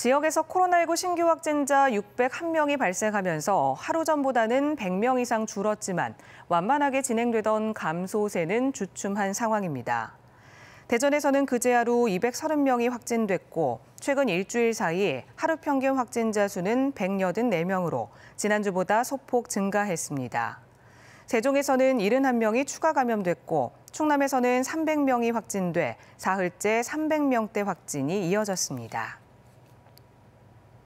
지역에서 코로나19 신규 확진자 601명이 발생하면서 하루 전보다는 100명 이상 줄었지만 완만하게 진행되던 감소세는 주춤한 상황입니다. 대전에서는 그제 하루 230명이 확진됐고 최근 일주일 사이 하루 평균 확진자 수는 184명으로 지난주보다 소폭 증가했습니다. 세종에서는 71명이 추가 감염됐고 충남에서는 300명이 확진돼 사흘째 300명대 확진이 이어졌습니다.